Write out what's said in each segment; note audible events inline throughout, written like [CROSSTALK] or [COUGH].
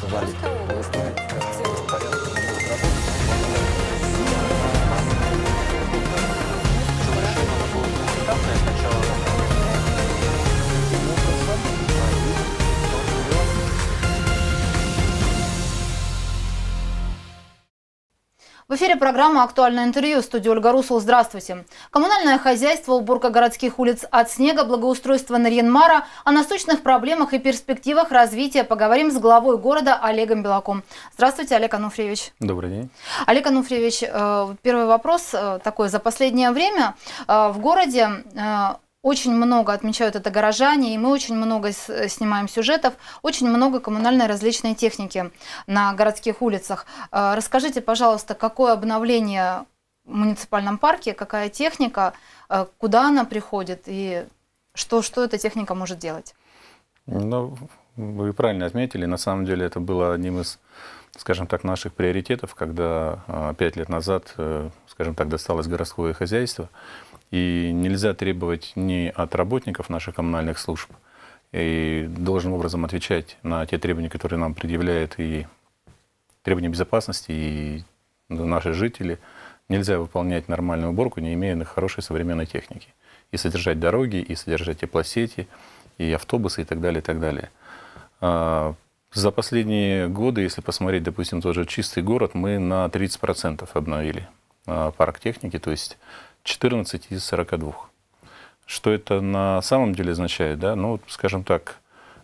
Тогда называли. В эфире программа «Актуальное интервью» в студии Ольга Русул. Здравствуйте. Коммунальное хозяйство, уборка городских улиц от снега, благоустройство Нарьянмара. О насущных проблемах и перспективах развития поговорим с главой города Олегом Белаком. Здравствуйте, Олег Ануфриевич. Добрый день. Олег Ануфриевич, э, первый вопрос э, такой. За последнее время э, в городе очень много отмечают это горожане, и мы очень много э, снимаем сюжетов, очень много коммунальной различной техники на городских улицах. А, расскажите, пожалуйста, какое обновление в муниципальном парке, какая техника, а, куда она приходит и что, что эта техника может делать? Ну, вы правильно отметили, на самом деле это было одним из, скажем так, наших приоритетов, когда а, пять лет назад, э, скажем так, досталось городское хозяйство. И нельзя требовать ни от работников наших коммунальных служб, и должным образом отвечать на те требования, которые нам предъявляют и требования безопасности, и наши жители. Нельзя выполнять нормальную уборку, не имея хорошей современной техники. И содержать дороги, и содержать теплосети, и автобусы, и так далее, и так далее. А, за последние годы, если посмотреть, допустим, тот же чистый город, мы на 30% обновили а, парк техники, то есть 14 из 42. Что это на самом деле означает? Да? Ну, скажем так,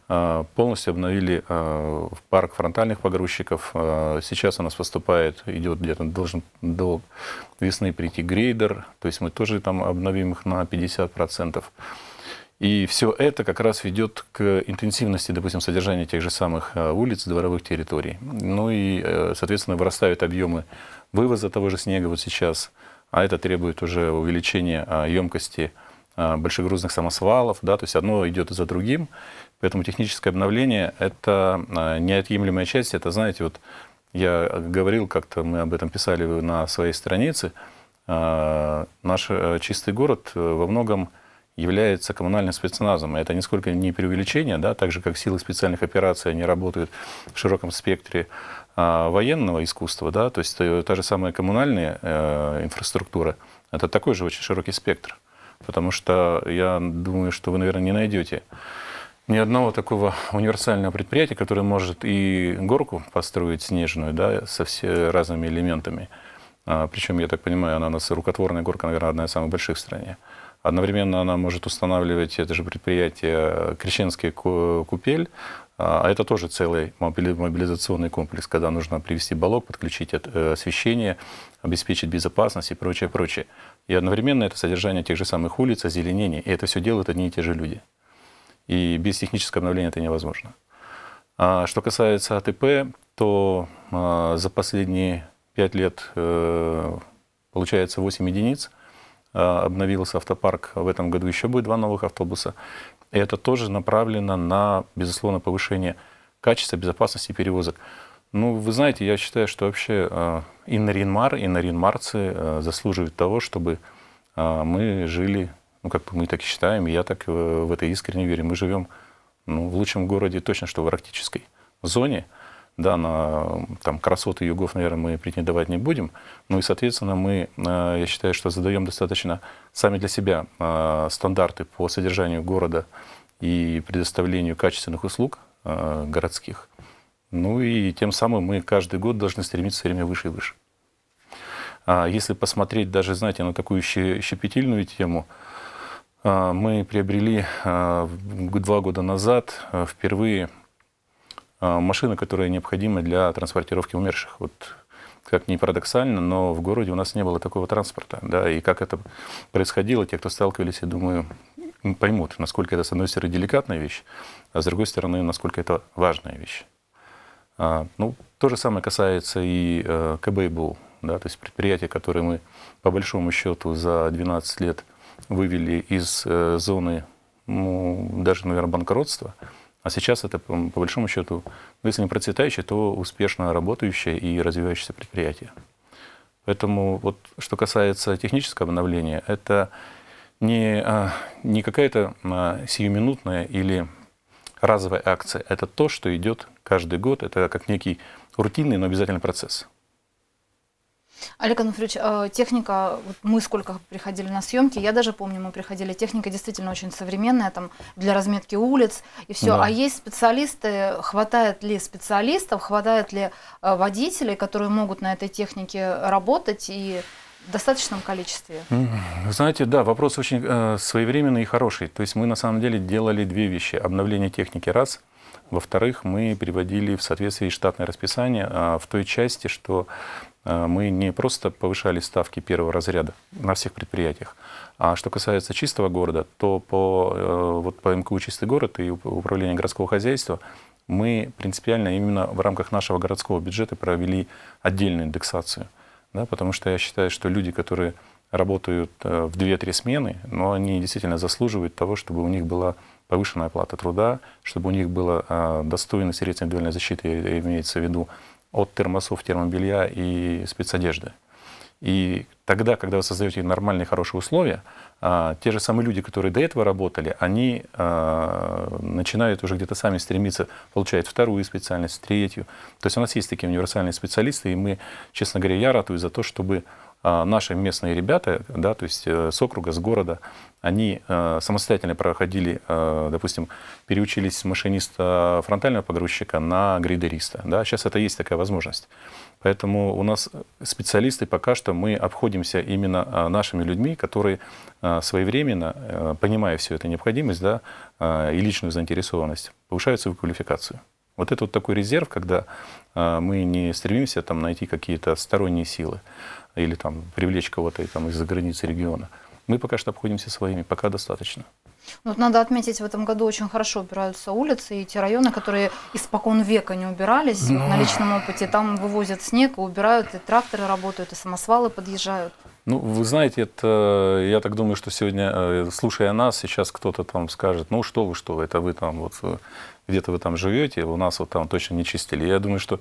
э, полностью обновили э, парк фронтальных погрузчиков. Э, сейчас у нас поступает, идет где-то, должен до весны прийти грейдер, то есть мы тоже там обновим их на 50%. И все это как раз ведет к интенсивности, допустим, содержания тех же самых улиц, дворовых территорий. Ну и, соответственно, вырастают объемы вывоза того же снега вот сейчас – а это требует уже увеличения а, емкости а, большегрузных самосвалов, да, то есть одно идет за другим, поэтому техническое обновление – это а, неотъемлемая часть, это, знаете, вот я говорил, как-то мы об этом писали на своей странице, наш э, чистый город э, во многом – является коммунальным спецназом. Это нисколько не преувеличение, да, так же, как силы специальных операций, они работают в широком спектре а, военного искусства, да, то есть э, та же самая коммунальная э, инфраструктура, это такой же очень широкий спектр. Потому что я думаю, что вы, наверное, не найдете ни одного такого универсального предприятия, которое может и горку построить снежную, да, со все разными элементами. А, причем, я так понимаю, она у нас рукотворная горка, наверное, одна из самых больших в стране. Одновременно она может устанавливать, это же предприятие, Крещенский купель, а, а это тоже целый мобилизационный комплекс, когда нужно привести балок, подключить э, освещение, обеспечить безопасность и прочее, прочее. И одновременно это содержание тех же самых улиц, озеленений. И это все делают одни и те же люди. И без технического обновления это невозможно. А что касается АТП, то а, за последние пять лет э, получается 8 единиц. Э, обновился автопарк, в этом году еще будет два новых автобуса. И это тоже направлено на, безусловно, повышение качества, безопасности перевозок. Ну, вы знаете, я считаю, что вообще э, и Наринмар, и Наринмарцы э, заслуживают того, чтобы мы жили, ну, как бы мы так считаем, я так в это искренне верю, мы живем ну, в лучшем городе, точно что в арктической зоне, да, на там, красоты югов, наверное, мы претендовать не будем. Ну и, соответственно, мы, э, я считаю, что задаем достаточно сами для себя э, стандарты по содержанию города и предоставлению качественных услуг э, городских. Ну и тем самым мы каждый год должны стремиться все время выше и выше. А если посмотреть даже, знаете, на такую щепетильную тему, мы приобрели два года назад впервые Э, машина, которая необходима для транспортировки умерших. Вот как ни парадоксально, но в городе у нас не было такого транспорта. Да, и как это происходило, те, кто сталкивались, я думаю, поймут, насколько это, с одной стороны, деликатная вещь, а с другой стороны, насколько это важная вещь. А, ну, то же самое касается и э, КБ да, то есть предприятия, которые мы, по большому счету, за 12 лет вывели из э, зоны, ну, даже, наверное, банкротства – а сейчас это, по, большому счету, ну, если не процветающее, то успешно работающее и развивающееся предприятие. Поэтому вот что касается технического обновления, это не, а, не какая-то а, сиюминутная или разовая акция. Это то, что идет каждый год. Это как некий рутинный, но обязательный процесс. Олег Ануфриевич, э, техника, вот мы сколько приходили на съемки, я даже помню, мы приходили, техника действительно очень современная, там, для разметки улиц и все. Да. А есть специалисты, хватает ли специалистов, хватает ли э, водителей, которые могут на этой технике работать и в достаточном количестве? знаете, да, вопрос очень э, своевременный и хороший. То есть мы на самом деле делали две вещи. Обновление техники раз. Во-вторых, мы приводили в соответствии штатное расписание э, в той части, что Э, мы не просто повышали ставки первого разряда на всех предприятиях. А что касается чистого города, то по, э, вот по МКУ «Чистый город» и управлению городского хозяйства мы принципиально именно в рамках нашего городского бюджета провели отдельную индексацию. Да, потому что я считаю, что люди, которые работают э, в 2-3 смены, но они действительно заслуживают того, чтобы у них была повышенная оплата труда, чтобы у них была достойность средств индивидуальной защиты, имеется в виду от термосов, термобелья и спецодежды. И тогда, когда вы создаете нормальные, хорошие условия, а, те же самые люди, которые до этого работали, они а, начинают уже где-то сами стремиться, получать вторую специальность, третью. То есть у нас есть такие универсальные специалисты, и мы, честно говоря, я ратую за то, чтобы а, наши местные ребята, да, то есть э, с округа, с города, они э, самостоятельно проходили, э, допустим, переучились с машиниста фронтального погрузчика на грейдериста. Да? Сейчас это есть такая возможность. Поэтому у нас специалисты пока что мы обходимся именно э, нашими людьми, которые своевременно, понимая всю эту необходимость да, и личную заинтересованность, повышают свою квалификацию. Вот это вот такой резерв, когда мы не стремимся там найти какие-то сторонние силы или там привлечь кого-то там из-за границы региона. Мы пока что обходимся своими, пока достаточно. Ну, вот надо отметить, в этом году очень хорошо убираются улицы и те районы, которые испокон века не убирались Но... Ну. на личном опыте. Там вывозят снег убирают, и тракторы работают, и самосвалы подъезжают. Ну, вы знаете, это, э, я так думаю, что сегодня, э, слушая нас, сейчас кто-то там скажет, ну что вы, что вы, это вы там вот э, где-то вы там живете, у нас вот там точно не чистили. Я думаю, что,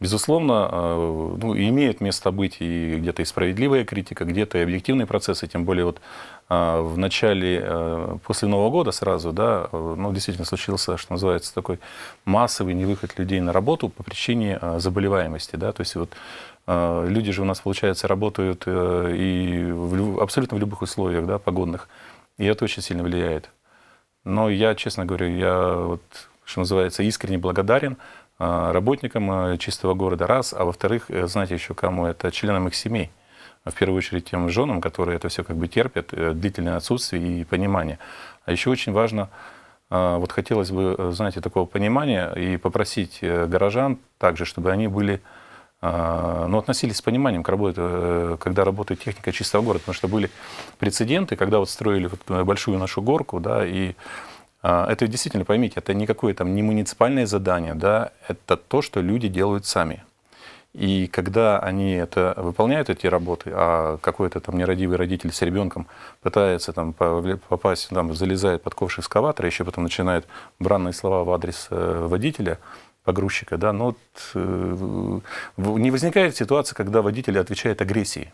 безусловно, э, ну, имеет место быть и где-то и справедливая критика, где-то и объективные процессы, тем более вот э, в начале, э, после Нового года сразу, да, ну, действительно случился, что называется, такой массовый невыход людей на работу по причине заболеваемости, да, то есть вот люди же у нас, получается, работают и в, абсолютно в любых условиях, да, погодных, и это очень сильно влияет. Но я, честно говорю, я вот что называется, искренне благодарен э, работникам э, чистого города, раз, а во-вторых, э, знаете еще кому, это членам их семей, а в первую очередь тем женам, которые это все как бы терпят, длительное отсутствие и понимание. А еще очень важно, вот хотелось бы, знаете, такого понимания и попросить горожан также, чтобы они были ну, относились с пониманием к работе, когда работает техника чистого города, потому что были прецеденты, когда вот строили вот большую нашу горку, да, и а, это действительно, поймите, это никакое там не муниципальное задание, да, это то, что люди делают сами. И когда они это выполняют эти работы, а какой-то там нерадивый родитель с ребенком пытается там попасть, там, залезает под ковш экскаватора, еще потом начинает бранные слова в адрес э, водителя, погрузчика, да, но ну э, не возникает ситуация, когда водитель отвечает агрессией.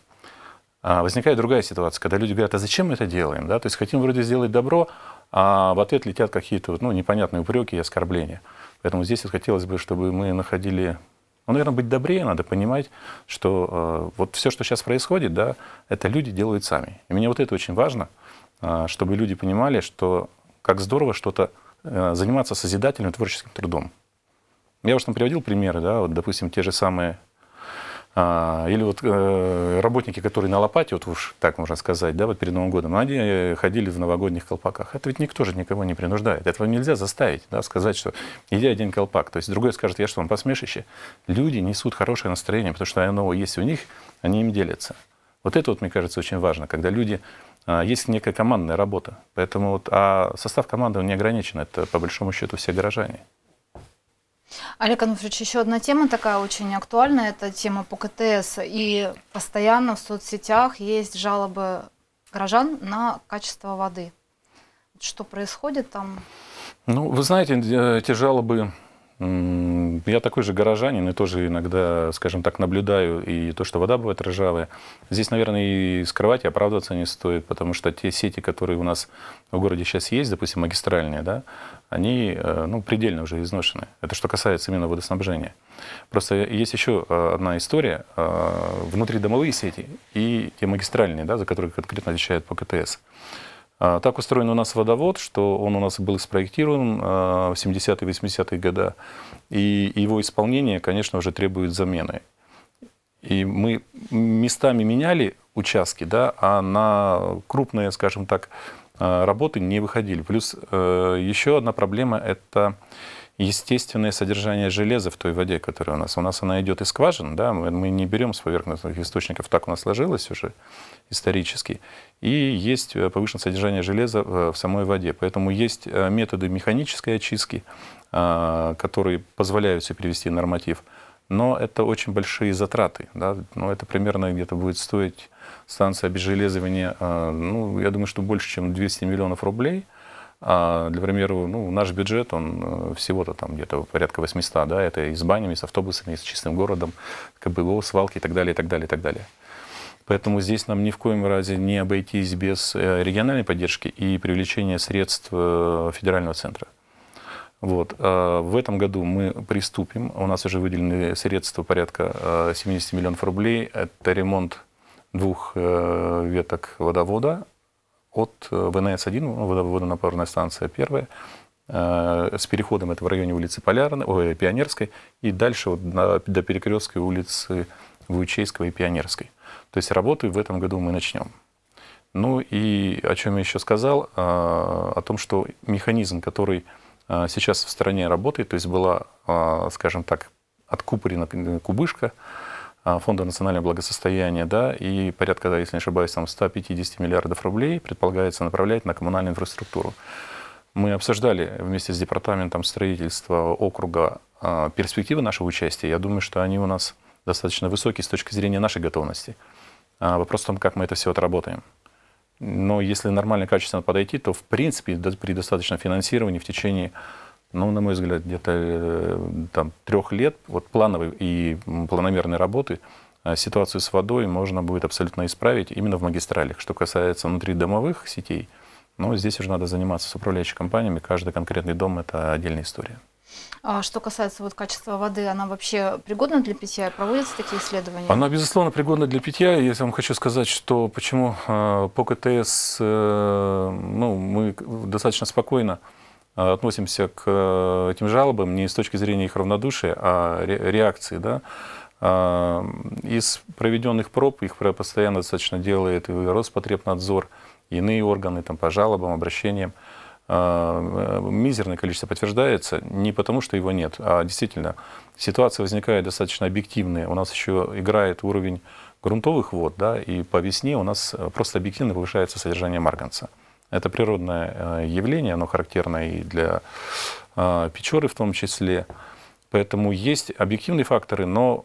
А возникает другая ситуация, когда люди говорят, а зачем мы это делаем? Да? То есть хотим вроде сделать добро, а в ответ летят какие-то ну, непонятные упреки и оскорбления. Поэтому здесь вот хотелось бы, чтобы мы находили... Ну, наверное, быть добрее, надо понимать, что э, вот все, что сейчас происходит, да, это люди делают сами. И мне вот это очень важно, э, чтобы люди понимали, что как здорово что-то э, заниматься созидательным творческим трудом. Я уже там приводил примеры, да, вот, допустим, те же самые а, или вот э, работники, которые на лопате, вот уж так можно сказать, да, вот перед Новым годом, они ходили в новогодних колпаках. Это ведь никто же никого не принуждает. Этого нельзя заставить, да, сказать, что иди один колпак. То есть другой скажет, я что, он посмешище? Люди несут хорошее настроение, потому что оно есть у них, они им делятся. Вот это, вот, мне кажется, очень важно, когда люди... А, есть некая командная работа, поэтому вот, а состав команды он не ограничен, это по большому счету все горожане. Олег Анатольевич, еще одна тема такая очень актуальная, это тема по КТС. И постоянно в соцсетях есть жалобы граждан на качество воды. Что происходит там? Ну, вы знаете, эти жалобы я такой же горожанин и тоже иногда, скажем так, наблюдаю и то, что вода бывает ржавая. Здесь, наверное, и скрывать и оправдываться не стоит, потому что те сети, которые у нас в городе сейчас есть, допустим, магистральные, да, они э, ну, предельно уже изношены. Это что касается именно водоснабжения. Просто есть еще э, одна история. Э, Внутридомовые сети и те магистральные, да, за которые конкретно отвечает по КТС. А, так устроен у нас водовод, что он у нас был спроектирован а, в 70-е, 80-е годы, и его исполнение, конечно, уже требует замены. И мы местами меняли участки, да, а на крупные, скажем так, а, работы не выходили. Плюс э, еще одна проблема – это естественное содержание железа в той воде, которая у нас. У нас она идет из скважин, да, мы, мы не берем с поверхностных источников, так у нас сложилось уже исторически. И есть э, повышенное содержание железа э, в самой воде. Поэтому есть э, методы механической очистки, которые позволяют себе привести норматив. Но это очень большие затраты. Да? ну это примерно где-то будет стоить станция обезжелезывания, ну, я думаю, что больше, чем 200 миллионов рублей. А, для примеру, ну, наш бюджет, он э, всего-то там где-то порядка 800, да, это и с банями, и с автобусами, и с чистым городом, как бы его свалки и так далее, и так далее, и так далее. Поэтому здесь нам ни в коем разе не обойтись без э, региональной поддержки и привлечения средств э, федерального центра. Вот. В этом году мы приступим. У нас уже выделены средства порядка 70 миллионов рублей. Это ремонт двух веток водовода от э, ВНС-1, ну, водонапорная станция первая, э, с переходом это в районе улицы Полярной, ой, Пионерской, и дальше вот на, до перекрестка улицы Вучейского и Пионерской. То есть работы в этом году мы начнем. Ну и о чем я еще сказал, а, о том, что механизм, который а, сейчас в стране работает, то есть была, а, скажем так, откупорена кубышка, а, фонда национального благосостояния, да, и порядка, если не ошибаюсь, там 150 миллиардов рублей предполагается направлять на коммунальную инфраструктуру. Мы обсуждали вместе с департаментом строительства округа а, перспективы нашего участия. Я думаю, что они у нас достаточно высокие с точки зрения нашей готовности. А, вопрос в том, как мы это все отработаем. Но если нормально, качественно подойти, то, в принципе, при достаточном финансировании в течение ну, на мой взгляд, где-то э, там трех лет вот плановой и планомерной работы э, ситуацию с водой можно будет абсолютно исправить именно в магистралях. Что касается внутридомовых сетей, ну, здесь уже надо заниматься с управляющими компаниями. Каждый конкретный дом – это отдельная история. А что касается вот качества воды, она вообще пригодна для питья? Проводятся такие исследования? Она, безусловно, пригодна для питья. Я вам хочу сказать, что почему э, по КТС ну, мы достаточно спокойно Э, относимся к э, этим жалобам не с точки зрения их равнодушия, а реакции. Да? А, из проведенных проб, их постоянно достаточно делает и Роспотребнадзор, и иные органы там, по жалобам, обращениям, а, э, мизерное количество подтверждается не потому, что его нет, а действительно ситуация возникает достаточно объективная. У нас еще играет уровень грунтовых вод, да, и по весне у нас просто объективно повышается содержание марганца. Это природное э, явление, оно характерно и для э, Печоры в том числе. Поэтому есть объективные факторы, но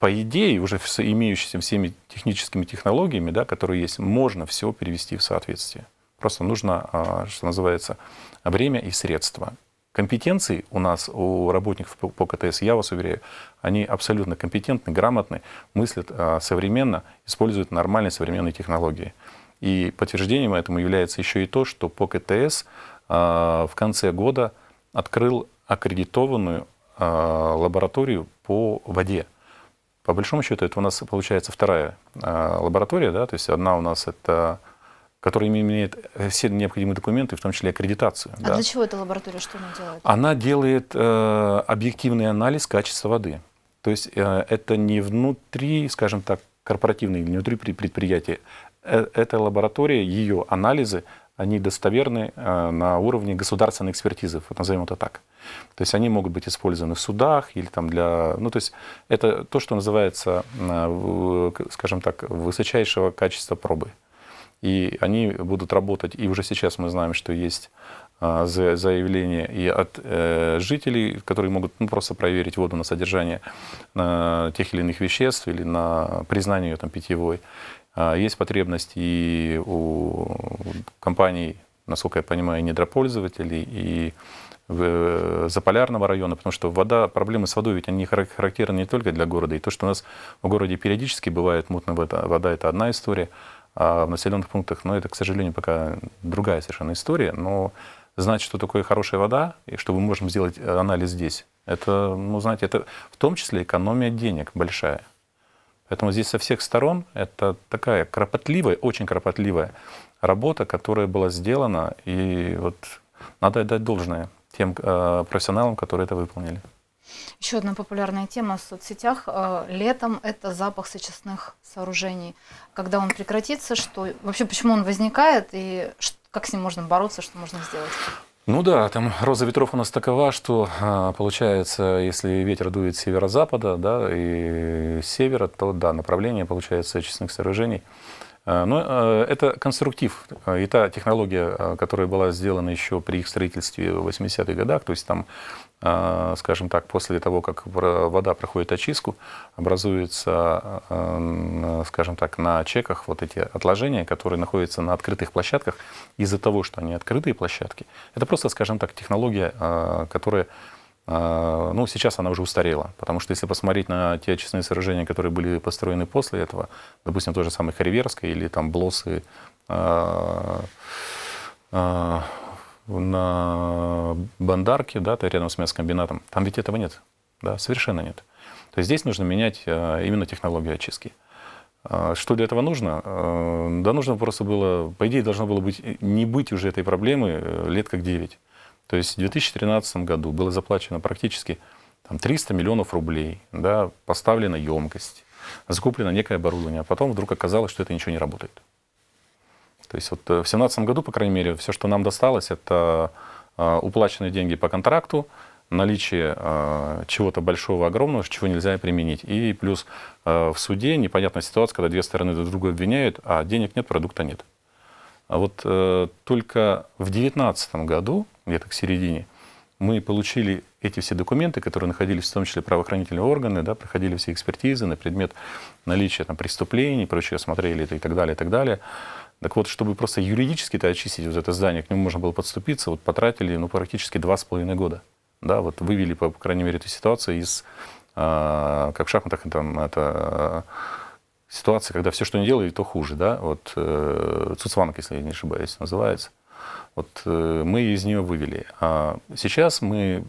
по идее, уже с имеющимися всеми техническими технологиями, да, которые есть, можно все перевести в соответствие. Просто нужно, а, что называется, время и средства. Компетенции у нас, у работников по КТС, я вас уверяю, они абсолютно компетентны, грамотны, мыслят а, современно, используют нормальные современные технологии. И подтверждением этому является еще и то, что ПОКТС а, в конце года открыл аккредитованную а, лабораторию по воде. По большому счету, это у нас получается вторая а, лаборатория, да, то есть одна у нас это которая имеет все необходимые документы, в том числе аккредитацию. А да. для чего эта лаборатория, что она делает? Она делает э, объективный анализ качества воды. То есть э, это не внутри, скажем так, корпоративные или внутри предприятия, Э, эта лаборатория, ее анализы, они достоверны э, на уровне государственной экспертизы, вот назовем это так. То есть они могут быть использованы в судах или там для... Ну, то есть это то, что называется, э, скажем так, высочайшего качества пробы. И они будут работать, и уже сейчас мы знаем, что есть заявления и от жителей, которые могут ну, просто проверить воду на содержание тех или иных веществ или на признание ее там, питьевой. А, есть потребность и у компаний, насколько я понимаю, недропользователей, и э, заполярного района, потому что вода, проблемы с водой ведь они характерны не только для города. И то, что у нас в городе периодически бывает мутная вода, вода это одна история, а в населенных пунктах, ну, это, к сожалению, пока другая совершенно история. Но знать, что такое хорошая вода, и что мы можем сделать анализ здесь, это, ну, знаете, это в том числе экономия денег большая. Поэтому здесь со всех сторон это такая кропотливая, очень кропотливая работа, которая была сделана, и вот надо отдать должное тем э, профессионалам, которые это выполнили. Еще одна популярная тема в соцсетях э, летом – это запах сочетных сооружений. Когда он прекратится, что вообще почему он возникает и как с ним можно бороться, что можно сделать? Ну да, там роза ветров у нас такова, что а, получается, если ветер дует с северо-запада да, и с севера, то да, направление получается очистных сооружений – Э, но э, это конструктив э, и та технология, которая была сделана еще при их строительстве в 80-х годах, то есть там, скажем так, после того, как вода проходит очистку, образуются, скажем так, на чеках вот эти отложения, которые находятся на открытых площадках из-за того, что они открытые площадки. Это просто, скажем так, технология, которая а, ну, сейчас она уже устарела, потому что если посмотреть на те очистные сооружения, которые были построены после этого, допустим, той же самой Хариверской или там Блосы э, э, на Бандарке, да, то рядом с мясокомбинатом, там ведь этого нет, да, совершенно нет. То есть здесь нужно менять именно технологию очистки. Что для этого нужно? Да нужно просто было, по идее, должно было быть, не быть уже этой проблемы э, лет как 9. То есть в 2013 году было заплачено практически там, 300 миллионов рублей, да, поставлена емкость, закуплено некое оборудование, а потом вдруг оказалось, что это ничего не работает. То есть вот э, в 2017 году, по крайней мере, все, что нам досталось, это э, уплаченные деньги по контракту, наличие э, чего-то большого, огромного, чего нельзя применить. И плюс в суде непонятная ситуация, когда две стороны друг друга обвиняют, а денег нет, продукта нет. А вот э, только в 2019 году где-то к середине, мы получили эти все документы, которые находились в том числе правоохранительные органы, да, проходили все экспертизы на предмет наличия там, преступлений, прочее, смотрели это и так далее, и так далее. Так вот, чтобы просто юридически это очистить вот это здание, к нему можно было подступиться, вот потратили ну, практически два с половиной года. Да, вот вывели, по, по крайней мере, эту ситуацию из, э, как в шахматах, там, это а, ситуация, когда все, что не делали, то хуже. Да? Вот э, Цуцванг, если я не ошибаюсь, называется. Вот э, мы из нее вывели. А сейчас мы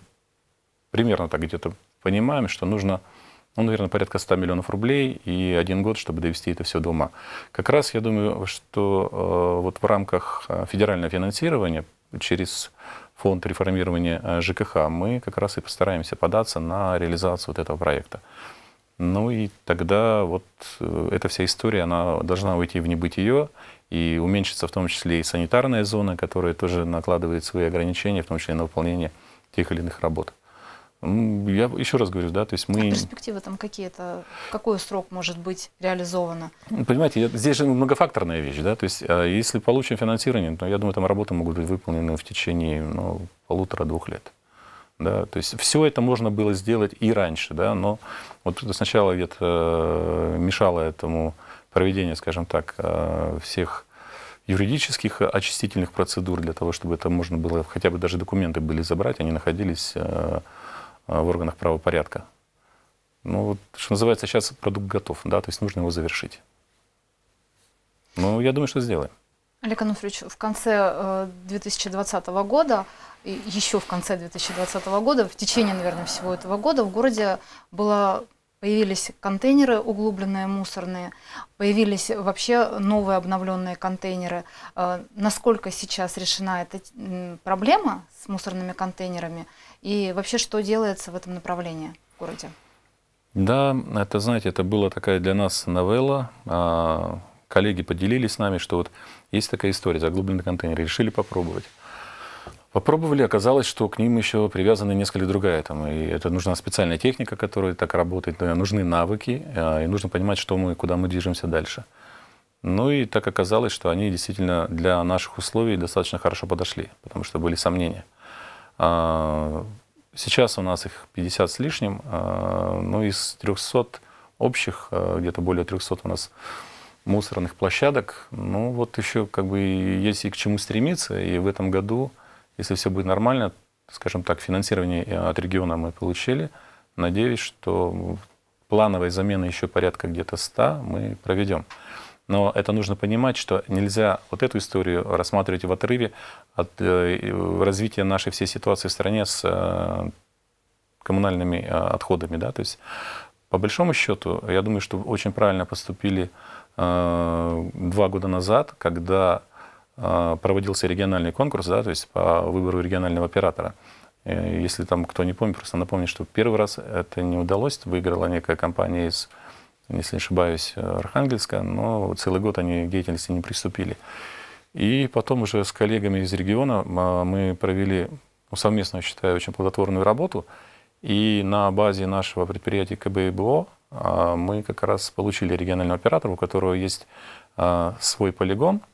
примерно так где-то понимаем, что нужно, ну, наверное, порядка 100 миллионов рублей и один год, чтобы довести это все до ума. Как раз я думаю, что э, вот в рамках э, федерального финансирования через фонд реформирования ЖКХ мы как раз и постараемся податься на реализацию вот этого проекта. Ну и тогда вот эта вся история, она должна уйти в небытие, и уменьшится в том числе и санитарная зона, которая тоже накладывает свои ограничения, в том числе на выполнение тех или иных работ. Я еще раз говорю, да, то есть мы... А перспективы там какие-то, какой срок может быть реализовано? Ну, понимаете, здесь же многофакторная вещь, да, то есть а, если получим финансирование, то я думаю, там работы могут быть выполнены в течение ну, полутора-двух лет. Да, то есть все это можно было сделать и раньше, да, но вот сначала где-то э, мешало этому проведение, скажем так, э, всех юридических очистительных процедур для того, чтобы это можно было, хотя бы даже документы были забрать, они находились э, э, в органах правопорядка. Ну, вот, что называется, сейчас продукт готов, да, то есть нужно его завершить. Ну, я думаю, что сделаем. Олег Ануфриевич, в конце 2020 года, еще в конце 2020 года, в течение, наверное, всего этого года в городе было Появились контейнеры углубленные, мусорные, появились вообще новые обновленные контейнеры. Э, насколько сейчас решена эта проблема с мусорными контейнерами и вообще что делается в этом направлении в городе? Да, это, знаете, это была такая для нас новелла. А, коллеги поделились с нами, что вот есть такая история, заглубленный контейнер, решили попробовать. Попробовали, оказалось, что к ним еще привязана несколько другая. Там, и это нужна специальная техника, которая так работает, нужны навыки, а, и нужно понимать, что мы, куда мы движемся дальше. Ну и так оказалось, что они действительно для наших условий достаточно хорошо подошли, потому что были сомнения. А, сейчас у нас их 50 с лишним, а, ну из 300 общих, где-то более 300 у нас мусорных площадок, ну вот еще как бы есть и к чему стремиться, и в этом году если все будет нормально, скажем так, финансирование э, от региона мы получили. Надеюсь, что плановой замены еще порядка где-то 100 мы проведем. Но это нужно понимать, что нельзя вот эту историю рассматривать в отрыве от э, развития нашей всей ситуации в стране с э, коммунальными отходами. Да? То есть, по большому счету, я думаю, что очень правильно поступили два года назад, когда а, проводился региональный конкурс, да, то есть по выбору регионального оператора. Э, если там кто не помнит, просто напомню, что первый раз это не удалось, выиграла некая компания из, если не ошибаюсь, э, Архангельска, но целый год они к деятельности не приступили. И потом уже с коллегами из региона а, мы провели ну, совместно, я считаю, очень плодотворную работу. И на базе нашего предприятия КБИБО а, мы как раз получили регионального оператора, у которого есть свой полигон –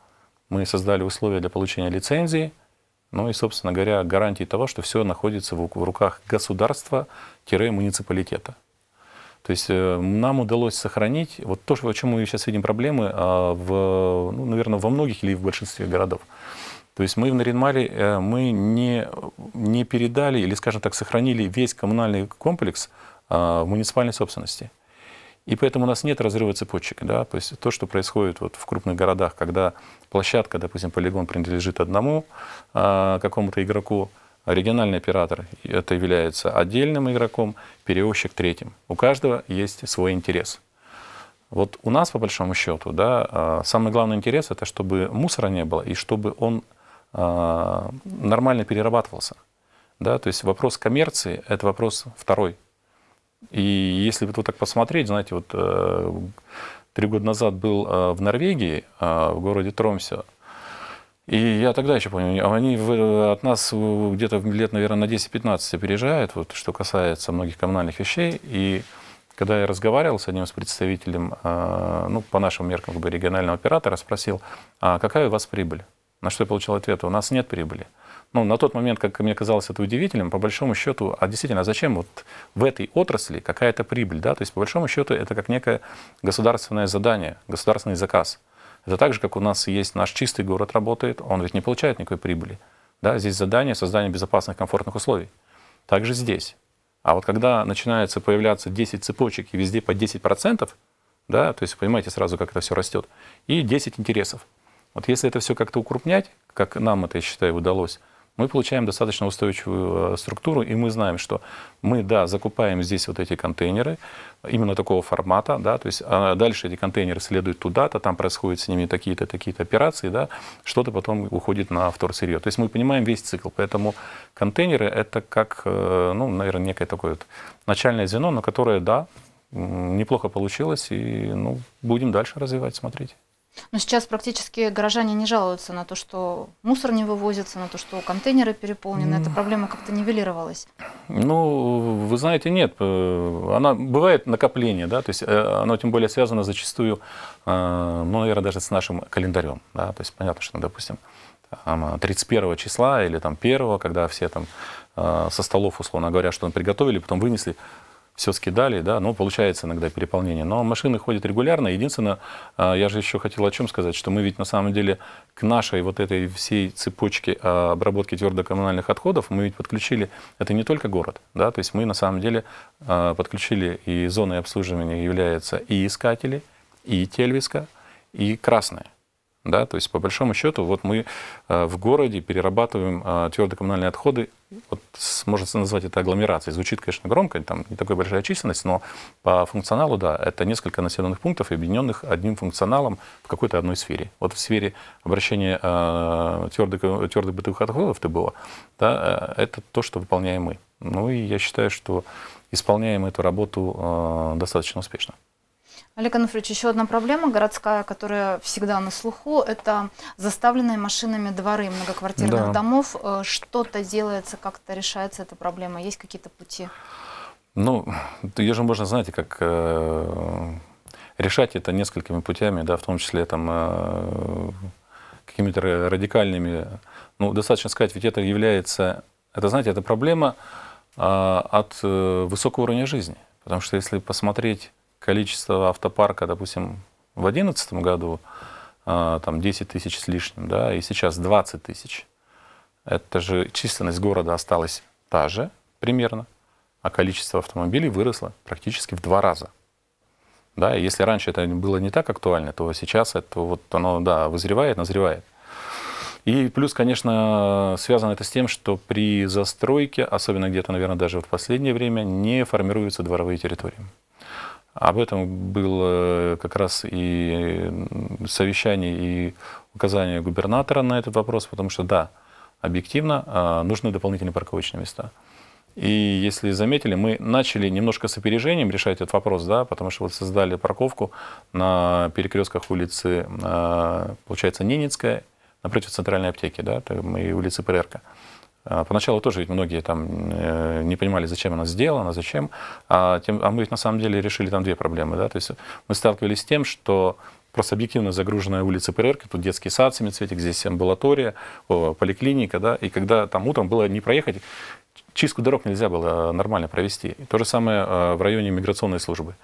мы создали условия для получения лицензии, ну и, собственно говоря, гарантии того, что все находится в руках государства-муниципалитета. То есть э, нам удалось сохранить вот то, о чем мы сейчас видим проблемы, а, в, ну, наверное, во многих или в большинстве городов. То есть мы в Наринмале э, мы не, не передали или, скажем так, сохранили весь коммунальный комплекс а, в муниципальной собственности. И поэтому у нас нет разрыва цепочек. Да? То есть то, что происходит вот в крупных городах, когда площадка, допустим, полигон принадлежит одному а, какому-то игроку, региональный оператор это является отдельным игроком, перевозчик третьим. У каждого есть свой интерес. Вот у нас, по большому счету, да, а, самый главный интерес это чтобы мусора не было и чтобы он а, нормально перерабатывался. Да? То есть вопрос коммерции это вопрос второй. И если вот так посмотреть, знаете, вот э, три года назад был э, в Норвегии, э, в городе Тромсе, и я тогда еще понял, они от нас где-то лет, наверное, на 10-15 опережают, вот, что касается многих коммунальных вещей. И когда я разговаривал с одним из представителем, ну, по нашим меркам, как бы регионального оператора, спросил, а какая у вас прибыль? На что я получил ответ, у нас нет прибыли ну, на тот момент, как мне казалось это удивительным, по большому счету, а действительно, а зачем вот в этой отрасли какая-то прибыль, да, то есть по большому счету это как некое государственное задание, государственный заказ. Это так же, как у нас есть наш чистый город работает, он ведь не получает никакой прибыли, да, здесь задание создание безопасных, комфортных условий. Также здесь. А вот когда начинается появляться 10 цепочек и везде по 10%, да, то есть понимаете сразу, как это все растет, и 10 интересов. Вот если это все как-то укрупнять, как нам это, я считаю, удалось, мы получаем достаточно устойчивую э, структуру, и мы знаем, что мы, да, закупаем здесь вот эти контейнеры, именно такого формата, да, то есть а дальше эти контейнеры следуют туда-то, там происходят с ними такие-то, такие-то операции, да, что-то потом уходит на вторсырье. То есть мы понимаем весь цикл, поэтому контейнеры это как, э, ну, наверное, некое такое вот начальное звено, на которое, да, неплохо получилось, и, ну, будем дальше развивать, смотреть. Но сейчас практически горожане не жалуются на то, что мусор не вывозится, на то, что контейнеры переполнены. Эта проблема как-то нивелировалась. Ну, вы знаете, нет. Э, она, бывает накопление, да, то есть э, оно тем более связано зачастую, э, ну, наверное, даже с нашим календарем. Да? То есть понятно, что, допустим, 31 числа или там 1, когда все там со столов, условно говоря, что он приготовили, потом вынесли, все скидали, да, но ну, получается иногда переполнение. Но машины ходят регулярно. Единственное, а, я же еще хотел о чем сказать, что мы ведь на самом деле к нашей вот этой всей цепочке а, обработки твердокоммунальных отходов мы ведь подключили, это не только город, да, то есть мы на самом деле а, подключили и зоны обслуживания являются и искатели, и тельвиска, и Красная. Да? То есть, по большому счету, вот мы э, в городе перерабатываем э, твердые коммунальные отходы, вот, можно назвать это агломерацией. Звучит, конечно, громко, там не такая большая численность, но по функционалу, да, это несколько населенных пунктов, объединенных одним функционалом в какой-то одной сфере. Вот в сфере обращения э, твердых, твердых бытовых отходов ТБО, да, это то, что выполняем мы. Ну и я считаю, что исполняем эту работу достаточно успешно. Олег Ануфриевич, еще одна проблема городская, которая всегда на слуху, это заставленные машинами дворы многоквартирных да. домов. Э, что-то делается, как-то решается эта проблема? Есть какие-то пути? Ну, ее же можно, знаете, как э, решать это несколькими путями, да, в том числе там э, какими-то радикальными. Ну, достаточно сказать, ведь это является, это, знаете, это проблема э, от э, высокого уровня жизни. Потому что если посмотреть количество автопарка, допустим, в 2011 году, а, там 10 тысяч с лишним, да, и сейчас 20 тысяч. Это же численность города осталась та же примерно, а количество автомобилей выросло практически в два раза. Да, и если раньше это было не так актуально, то сейчас это вот оно, да, вызревает, назревает. И плюс, конечно, связано это с тем, что при застройке, особенно где-то, наверное, даже в последнее время, не формируются дворовые территории. Об этом было э, как раз и совещание, и указание губернатора на этот вопрос, потому что, да, объективно а, нужны дополнительные парковочные места. И если заметили, мы начали немножко с опережением решать этот вопрос, да, потому что вот создали парковку на перекрестках улицы, а, получается, Ненецкая, напротив центральной аптеки, да, и улицы Прерка. А, поначалу тоже ведь многие там э, не понимали, зачем она сделана, зачем. А, тем, а мы ведь на самом деле решили там две проблемы. Да? То есть мы сталкивались с тем, что просто объективно загруженная улица Перерки, тут детский сад, семицветик, здесь амбулатория, поликлиника, да, и когда там утром было не проехать, чистку дорог нельзя было нормально провести. И то же самое э, в районе миграционной службы.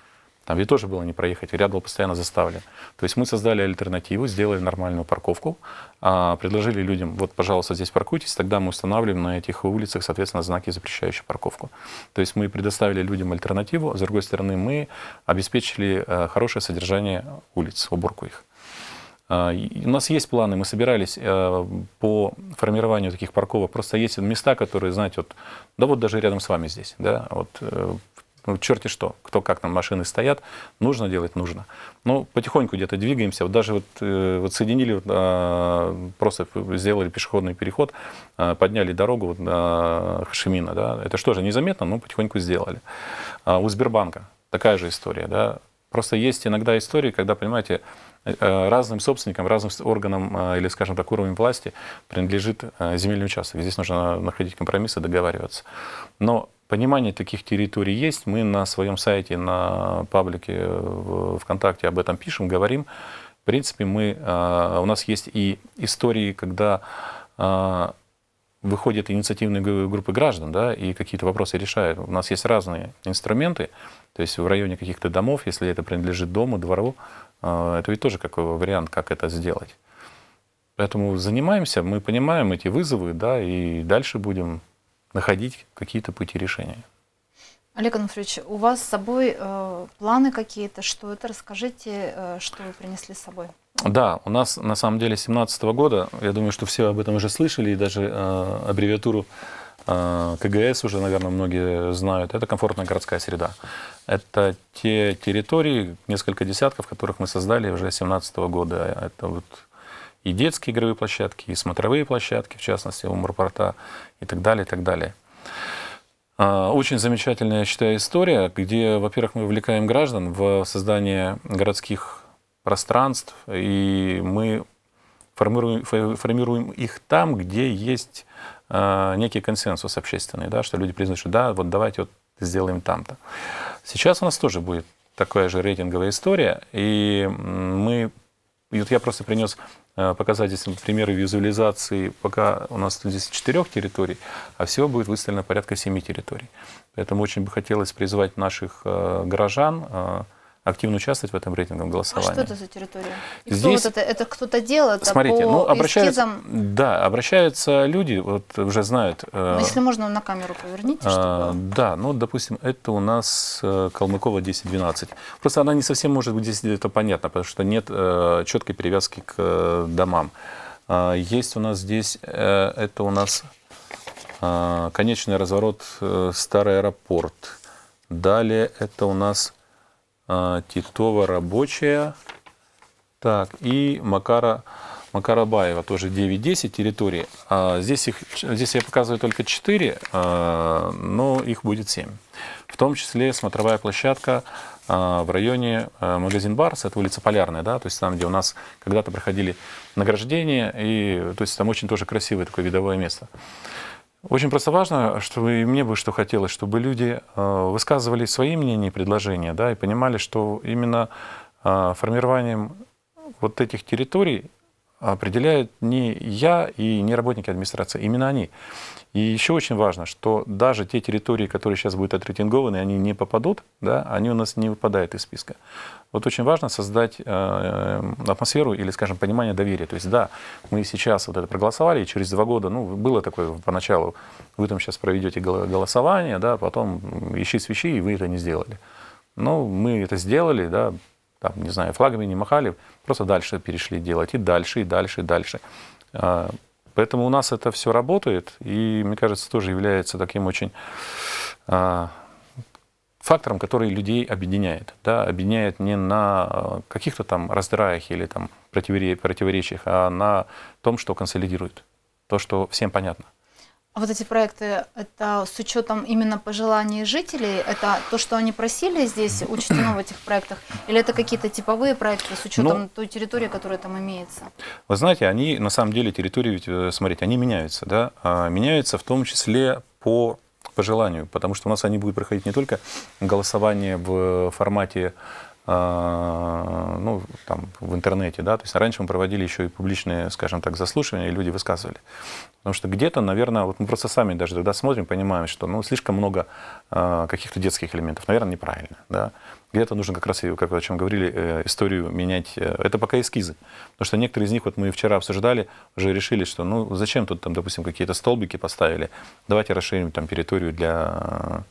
Там где тоже было не проехать, ряд был постоянно заставлен. То есть мы создали альтернативу, сделали нормальную парковку, а, предложили людям, вот, пожалуйста, здесь паркуйтесь, тогда мы устанавливаем на этих улицах, соответственно, знаки, запрещающие парковку. То есть мы предоставили людям альтернативу, с другой стороны, мы обеспечили э, хорошее содержание улиц, уборку их. А, у нас есть планы, мы собирались э, по формированию таких парковок. Просто есть места, которые, знаете, вот, да вот даже рядом с вами здесь, да, вот э, ну, черти что, кто как там машины стоят, нужно делать, нужно. Ну потихоньку где-то двигаемся. Вот даже вот, э, вот соединили, вот, а, просто сделали пешеходный переход, а, подняли дорогу вот, до Хашимина. Да? Это что же, незаметно, но потихоньку сделали. А у Сбербанка такая же история. Да? Просто есть иногда истории, когда, понимаете, э, э, разным собственникам, разным органам или, скажем так, уровням власти принадлежит земельный участок. Здесь нужно находить компромиссы, договариваться. Но Понимание таких территорий есть. Мы на своем сайте, на паблике э, ВКонтакте об этом пишем, говорим. В принципе, мы, э, у нас есть и истории, когда э, выходят инициативные группы граждан, да, и какие-то вопросы решают. У нас есть разные инструменты, то есть в районе каких-то домов, если это принадлежит дому, двору, это ведь тоже какой вариант, как это сделать. Поэтому занимаемся, мы понимаем эти вызовы, да, и дальше будем находить какие-то пути решения. Олег Анатольевич, у вас с собой э, планы какие-то, что это? Расскажите, э, что вы принесли с собой. Да, у нас на самом деле с 2017 -го года, я думаю, что все об этом уже слышали, и даже э, аббревиатуру э, КГС уже, наверное, многие знают. Это комфортная городская среда. Это те территории, несколько десятков, которых мы создали уже с 2017 -го года. Это вот и детские игровые площадки, и смотровые площадки, в частности, у Морпорта, и так далее, и так далее. А, очень замечательная, я считаю, история, где, во-первых, мы вовлекаем граждан в создание городских пространств, и мы формируем, формируем их там, где есть а, некий консенсус общественный, да, что люди признают, что да, вот давайте вот сделаем там-то. Сейчас у нас тоже будет такая же рейтинговая история, и мы и вот я просто принес Э, показать здесь примеры визуализации. Пока у нас здесь четырех территорий, а всего будет выставлено порядка семи территорий. Поэтому очень бы хотелось призвать наших э, горожан э, активно участвовать в этом рейтинговом голосовании. А что это за территория? И Здесь, кто вот это, это кто-то делает? А Смотрите, по ну, обращаются, эскизам... да, обращаются люди, вот уже знают. Э, ну, если можно, на камеру поверните, э, чтобы... А, да, ну, допустим, это у нас э, Калмыкова 10-12. Просто она не совсем может быть здесь это понятно, потому что нет э, четкой привязки к э, домам. А, есть у нас здесь, это у нас конечный разворот старый аэропорт. Далее это у нас а, Титова рабочая. Так, и Макара, Макарабаева, тоже 9-10 территории. А здесь, их, здесь я показываю только 4, а, но их будет 7. В том числе смотровая площадка а, в районе а, магазин Барс, это улица Полярная, да, то есть там, где у нас когда-то проходили награждения, и то есть там очень тоже красивое такое видовое место. Очень просто важно, чтобы и мне бы что хотелось, чтобы люди э, высказывали свои мнения и предложения, да, и понимали, что именно э, формированием вот этих территорий определяют не я и не работники администрации, а именно они. И еще очень важно, что даже те территории, которые сейчас будут отрейтингованы, они не попадут, да, они у нас не выпадают из списка. Вот очень важно создать э, э атмосферу или, скажем, понимание доверия. То есть, да, мы сейчас вот это проголосовали, и через два года, ну, было такое поначалу, вы там сейчас проведете голосование, да, потом ищи свечи, и вы это не сделали. Но мы это сделали, да, там, не знаю, флагами не махали, просто дальше перешли делать, и дальше, и дальше, и дальше. А, поэтому у нас это все работает, и, мне кажется, тоже является таким очень а, фактором, который людей объединяет. Да? Объединяет не на а, каких-то там раздраях или там противоречиях, а на том, что консолидирует, то, что всем понятно. А вот эти проекты, это с учетом именно пожеланий жителей, это то, что они просили здесь, учтено в этих проектах, или это какие-то типовые проекты с учетом ну, той территории, которая там имеется? Вы знаете, они на самом деле, территории, ведь, э, смотрите, они меняются, да, а, меняются в том числе по пожеланию, потому что у нас они будут проходить не только голосование в формате а, ну, там, в интернете, да, то есть раньше мы проводили еще и публичные, скажем так, заслушивания, и люди высказывали. Потому что где-то, наверное, вот мы просто сами даже тогда смотрим, понимаем, что, ну, слишком много а, каких-то детских элементов, наверное, неправильно, да. Где-то нужно как раз, как о чем говорили, э, историю менять. Э, это пока эскизы. Потому что некоторые из них, вот мы вчера обсуждали, уже решили, что ну зачем тут, там, допустим, какие-то столбики поставили, давайте расширим там территорию для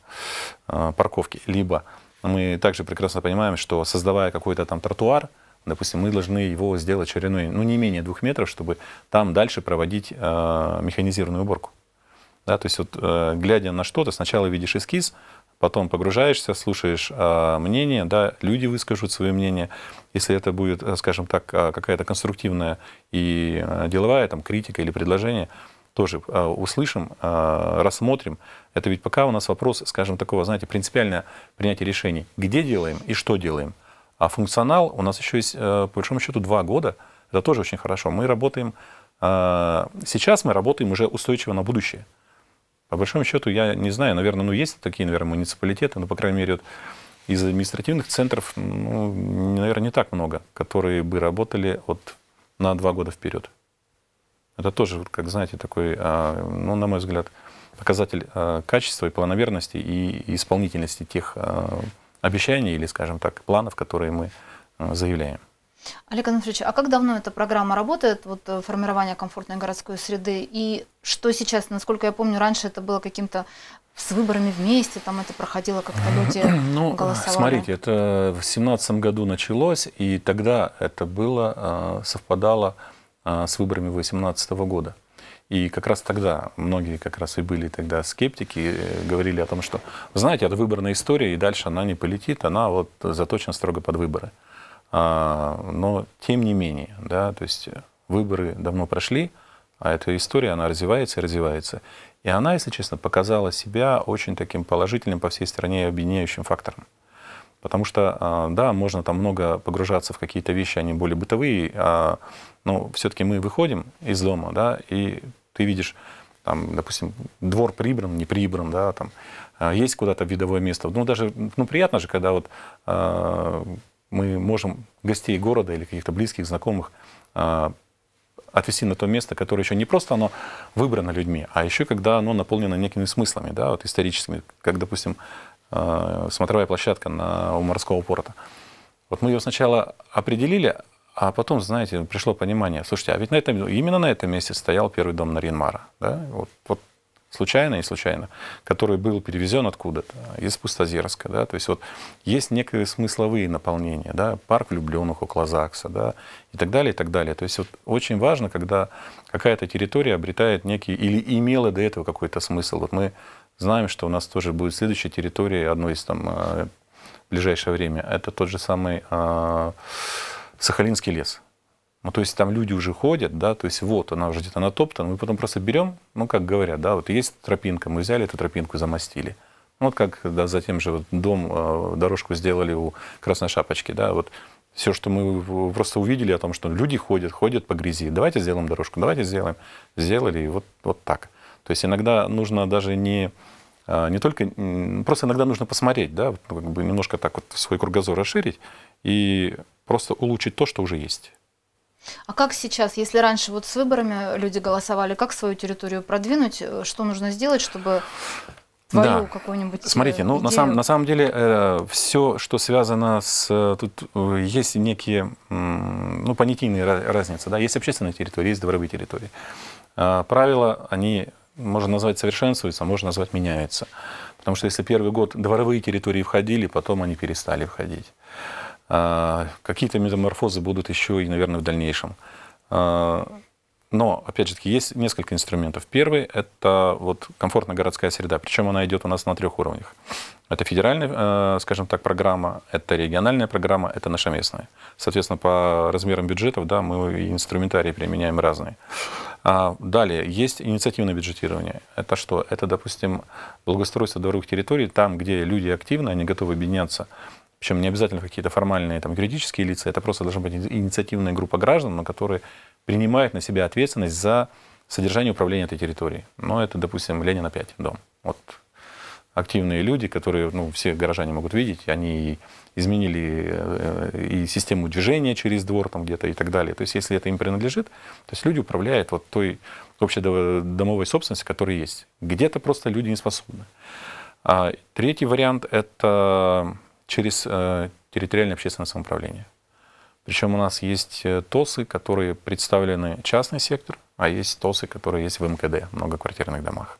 а, парковки. Либо мы также прекрасно понимаем, что создавая какой-то там тротуар, допустим, мы должны его сделать шириной, ну, не менее двух метров, чтобы там дальше проводить э, механизированную уборку. Да, то есть вот э, глядя на что-то, сначала видишь эскиз, потом погружаешься, слушаешь э, мнение, да, люди выскажут свое мнение. Если это будет, э, скажем так, э, какая-то конструктивная и э, деловая там, критика или предложение – тоже а, услышим, а, рассмотрим. Это ведь пока у нас вопрос, скажем, такого, знаете, принципиальное принятие решений, где делаем и что делаем. А функционал у нас еще есть, э, по большому счету, два года. Это тоже очень хорошо. Мы работаем, а, сейчас мы работаем уже устойчиво на будущее. По большому счету, я не знаю, наверное, ну есть такие, наверное, муниципалитеты, но, ну, по крайней мере, вот из административных центров, ну, наверное, не так много, которые бы работали вот на два года вперед. Это тоже, как знаете, такой, а, ну, на мой взгляд, показатель а, качества и планомерности и исполнительности тех а, обещаний или, скажем так, планов, которые мы заявляем. Олег Анатольевич, а как давно эта программа работает, вот э, формирование комфортной городской среды, и что сейчас, насколько я помню, раньше это было каким-то с выборами вместе, там это проходило, как-то люди [CLEARS THROAT] ну, голосовали? Смотрите, это в семнадцатом году началось, и тогда это было, совпадало а, с выборами 2018 года. И как раз тогда, многие как раз и были тогда скептики, э, говорили о том, что, знаете, это выборная история, и дальше она не полетит, она вот заточена строго под выборы. А, но тем не менее, да, то есть выборы давно прошли, а эта история, она развивается и развивается. И она, если честно, показала себя очень таким положительным по всей стране объединяющим фактором. Потому что, а, да, можно там много погружаться в какие-то вещи, они более бытовые, но все-таки мы выходим из дома, да, и ты видишь, там, допустим, двор прибран, не прибран, да, там, а, есть куда-то видовое место. Ну, даже, ну, приятно же, когда вот э, мы можем гостей города или каких-то близких, знакомых э, а, отвести на то место, которое еще не просто оно выбрано людьми, а еще когда оно наполнено некими смыслами, да, вот историческими, как, допустим, э, смотровая площадка на, у морского порта. Вот мы ее сначала определили, а потом, знаете, пришло понимание, слушайте, а ведь на этом, именно на этом месте стоял первый дом Наринмара, да? вот, вот случайно, не случайно, который был перевезен откуда-то, из Пустозерска, да, то есть вот есть некие смысловые наполнения, да, парк влюбленных около ЗАГСа, да, и так далее, и так далее. То есть вот очень важно, когда какая-то территория обретает некий, или имела до этого какой-то смысл. Вот мы знаем, что у нас тоже будет следующая территория, одной из там в э, ближайшее время, это тот же самый а, Сахалинский лес. Ну, то есть там люди уже ходят, да, то есть вот она уже где-то натоптана, мы потом просто берем, ну, как говорят, да, вот есть тропинка, мы взяли эту тропинку, замостили. Ну, вот как да, затем же вот дом, э, дорожку сделали у Красной Шапочки, да, вот все, что мы просто увидели о том, что люди ходят, ходят по грязи, давайте сделаем дорожку, давайте сделаем, сделали, и вот, вот так. То есть иногда нужно даже не, э, не только, просто иногда нужно посмотреть, да, ну, как бы немножко так вот свой кругозор расширить, и просто улучшить то, что уже есть. А как сейчас, если раньше вот с выборами люди голосовали, как свою территорию продвинуть, э, что нужно сделать, чтобы твою да. какую-нибудь э, Смотрите, ну, идею? На, самом, на самом деле э, все, что связано с... Э, тут есть некие, ну, понятийные разницы, да, есть общественные территории, есть дворовые территории. Э, правила, они, можно назвать, совершенствуются, можно назвать, меняются. Потому что если первый год дворовые территории входили, потом они перестали входить. А, какие-то метаморфозы будут еще и, наверное, в дальнейшем. А, но, опять же таки, есть несколько инструментов. Первый – это вот комфортная городская среда. Причем она идет у нас на трех уровнях. Это федеральная, э, скажем так, программа, это региональная программа, это наша местная. Соответственно, по размерам бюджетов да, мы инструментарии применяем разные. А, далее, есть инициативное бюджетирование. Это что? Это, допустим, благоустройство дворовых территорий, там, где люди активны, они готовы объединяться причем не обязательно какие-то формальные там, юридические лица, это просто должна быть инициативная группа граждан, на которые принимают на себя ответственность за содержание управления этой территорией. Но это, допустим, Ленина 5 дом. Вот активные люди, которые ну, все горожане могут видеть, они изменили э, и систему движения через двор там где-то и так далее. То есть если это им принадлежит, то есть люди управляют вот той общедомовой собственностью, которая есть. Где-то просто люди не способны. А третий вариант – это через э, территориальное общественное самоуправление. Причем у нас есть э, ТОСы, которые представлены частный сектор, а есть ТОСы, которые есть в МКД, в многоквартирных домах.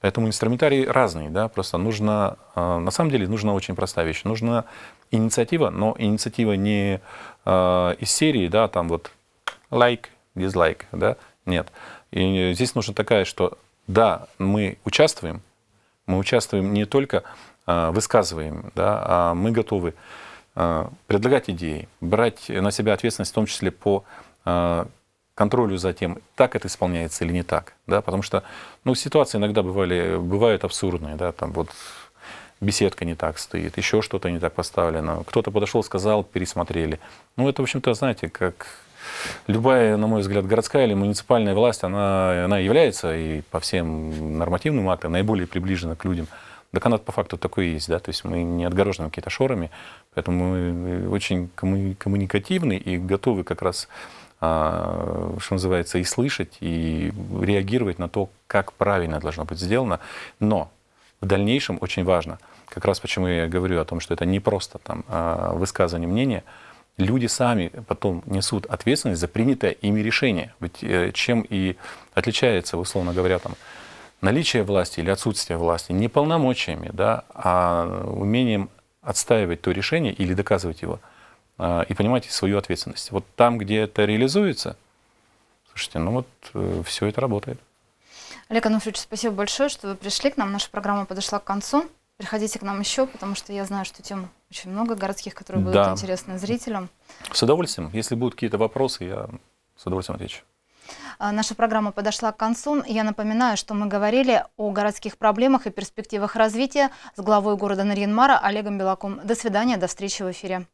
Поэтому инструментарий разный, да, просто нужно, э, на самом деле нужна очень простая вещь, нужна инициатива, но инициатива не из серии, да, там вот лайк, дизлайк, да, нет. И здесь нужна такая, что да, мы участвуем, мы участвуем не только Э, высказываем, да, а мы готовы э, предлагать идеи, брать на себя ответственность, в том числе по э, контролю за тем, так это исполняется или не так, да, потому что, ну, ситуации иногда бывали, бывают абсурдные, да, там вот беседка не так стоит, еще что-то не так поставлено, кто-то подошел, сказал, пересмотрели. Ну, это, в общем-то, знаете, как любая, на мой взгляд, городская или муниципальная власть, она, она является и по всем нормативным актам наиболее приближена к людям – так оно по факту такой есть, да, то есть мы не отгорожены какими-то шорами, поэтому мы э, очень коммуникативны и готовы как раз, а, что называется, и слышать, и реагировать на то, как правильно должно быть сделано. Но в дальнейшем очень важно, как раз почему я говорю о том, что это не просто там а, высказывание мнения, люди сами потом несут ответственность за принятое ими решение. Ведь э, чем и отличается, условно говоря, там, наличие власти или отсутствие власти не полномочиями, да, а умением отстаивать то решение или доказывать его а, и понимать свою ответственность. Вот там, где это реализуется, слушайте, ну вот э, все это работает. Олег Ануфриевич, спасибо большое, что вы пришли к нам. Наша программа подошла к концу. Приходите к нам еще, потому что я знаю, что тем очень много городских, которые будут да. интересны зрителям. С удовольствием. Если будут какие-то вопросы, я с удовольствием отвечу. А, наша программа подошла к концу. Я напоминаю, что мы говорили о городских проблемах и перспективах развития с главой города Нарьянмара Олегом Белаком. До свидания, до встречи в эфире.